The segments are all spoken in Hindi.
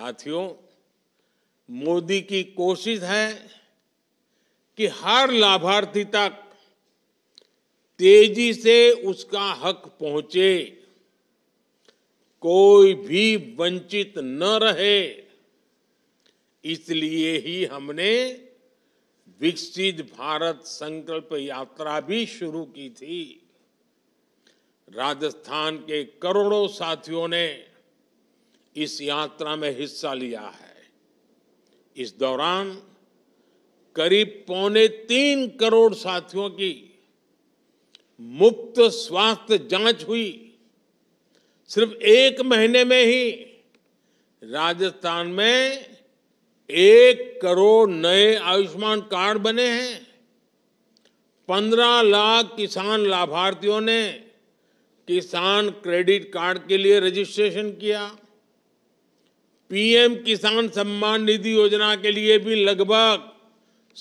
साथियों मोदी की कोशिश है कि हर लाभार्थी तक तेजी से उसका हक पहुंचे कोई भी वंचित न रहे इसलिए ही हमने विकसित भारत संकल्प यात्रा भी शुरू की थी राजस्थान के करोड़ों साथियों ने इस यात्रा में हिस्सा लिया है इस दौरान करीब पौने तीन करोड़ साथियों की मुफ्त स्वास्थ्य जांच हुई सिर्फ एक महीने में ही राजस्थान में एक करोड़ नए आयुष्मान कार्ड बने हैं पंद्रह लाख किसान लाभार्थियों ने किसान क्रेडिट कार्ड के लिए रजिस्ट्रेशन किया पीएम किसान सम्मान निधि योजना के लिए भी लगभग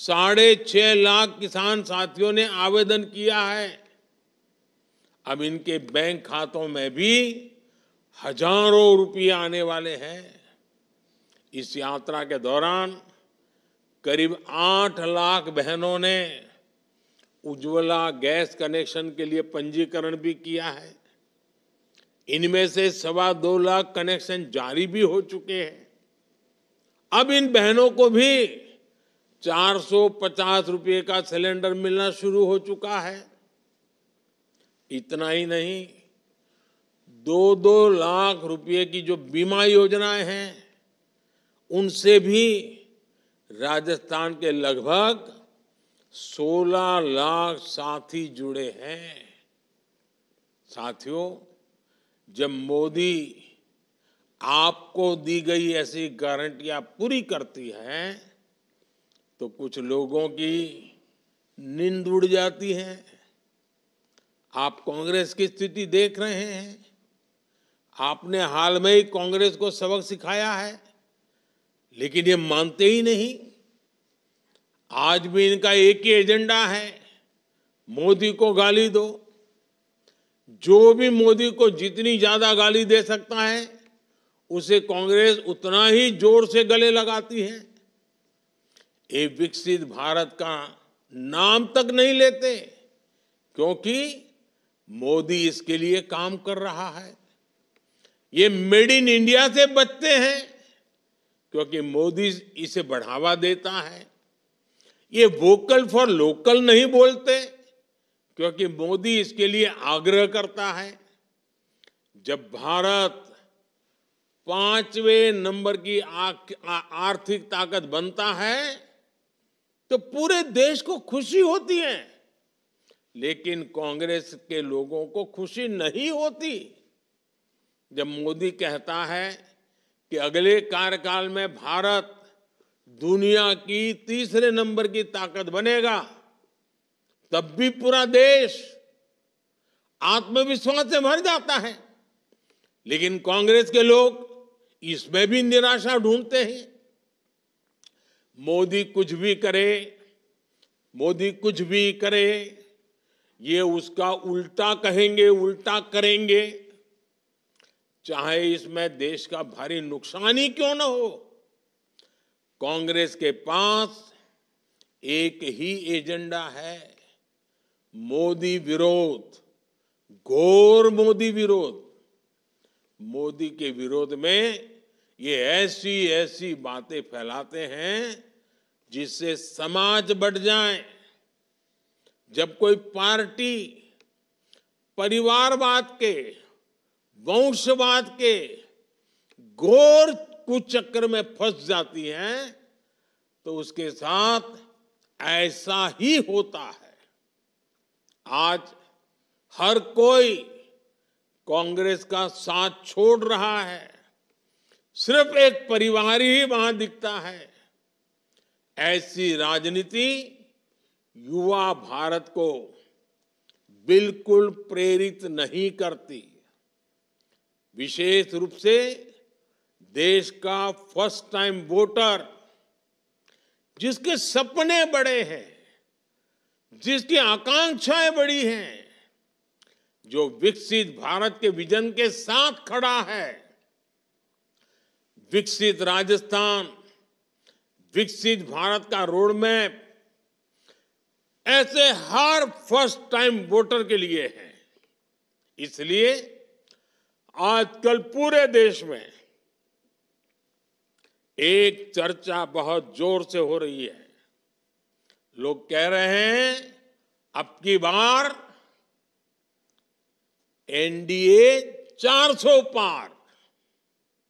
साढ़े छह लाख किसान साथियों ने आवेदन किया है अब इनके बैंक खातों में भी हजारों रुपये आने वाले हैं इस यात्रा के दौरान करीब आठ लाख बहनों ने उज्ज्वला गैस कनेक्शन के लिए पंजीकरण भी किया है इनमें से सवा दो लाख कनेक्शन जारी भी हो चुके हैं अब इन बहनों को भी 450 रुपए का सिलेंडर मिलना शुरू हो चुका है इतना ही नहीं दो दो लाख रुपए की जो बीमा योजनाएं हैं उनसे भी राजस्थान के लगभग 16 लाख साथी जुड़े हैं साथियों जब मोदी आपको दी गई ऐसी गारंटियां पूरी करती हैं तो कुछ लोगों की नींद उड़ जाती है आप कांग्रेस की स्थिति देख रहे हैं आपने हाल में ही कांग्रेस को सबक सिखाया है लेकिन ये मानते ही नहीं आज भी इनका एक ही एजेंडा है मोदी को गाली दो जो भी मोदी को जितनी ज्यादा गाली दे सकता है उसे कांग्रेस उतना ही जोर से गले लगाती है ये विकसित भारत का नाम तक नहीं लेते क्योंकि मोदी इसके लिए काम कर रहा है ये मेड इन इंडिया से बचते हैं क्योंकि मोदी इसे बढ़ावा देता है ये वोकल फॉर लोकल नहीं बोलते क्योंकि मोदी इसके लिए आग्रह करता है जब भारत पांचवें नंबर की आर्थिक ताकत बनता है तो पूरे देश को खुशी होती है लेकिन कांग्रेस के लोगों को खुशी नहीं होती जब मोदी कहता है कि अगले कार्यकाल में भारत दुनिया की तीसरे नंबर की ताकत बनेगा तब भी पूरा देश आत्मविश्वास से भर जाता है लेकिन कांग्रेस के लोग इसमें भी निराशा ढूंढते हैं मोदी कुछ भी करे मोदी कुछ भी करे ये उसका उल्टा कहेंगे उल्टा करेंगे चाहे इसमें देश का भारी नुकसान ही क्यों ना हो कांग्रेस के पास एक ही एजेंडा है मोदी विरोध घोर मोदी विरोध मोदी के विरोध में ये ऐसी ऐसी बातें फैलाते हैं जिससे समाज बढ़ जाए जब कोई पार्टी परिवारवाद के वंशवाद के घोर कुचक्र में फंस जाती है तो उसके साथ ऐसा ही होता है आज हर कोई कांग्रेस का साथ छोड़ रहा है सिर्फ एक परिवार ही वहां दिखता है ऐसी राजनीति युवा भारत को बिल्कुल प्रेरित नहीं करती विशेष रूप से देश का फर्स्ट टाइम वोटर जिसके सपने बड़े हैं जिसकी आकांक्षाएं बड़ी हैं जो विकसित भारत के विजन के साथ खड़ा है विकसित राजस्थान विकसित भारत का रोड मैप ऐसे हर फर्स्ट टाइम वोटर के लिए है इसलिए आजकल पूरे देश में एक चर्चा बहुत जोर से हो रही है लोग कह रहे हैं अब की बार एनडीए 400 पार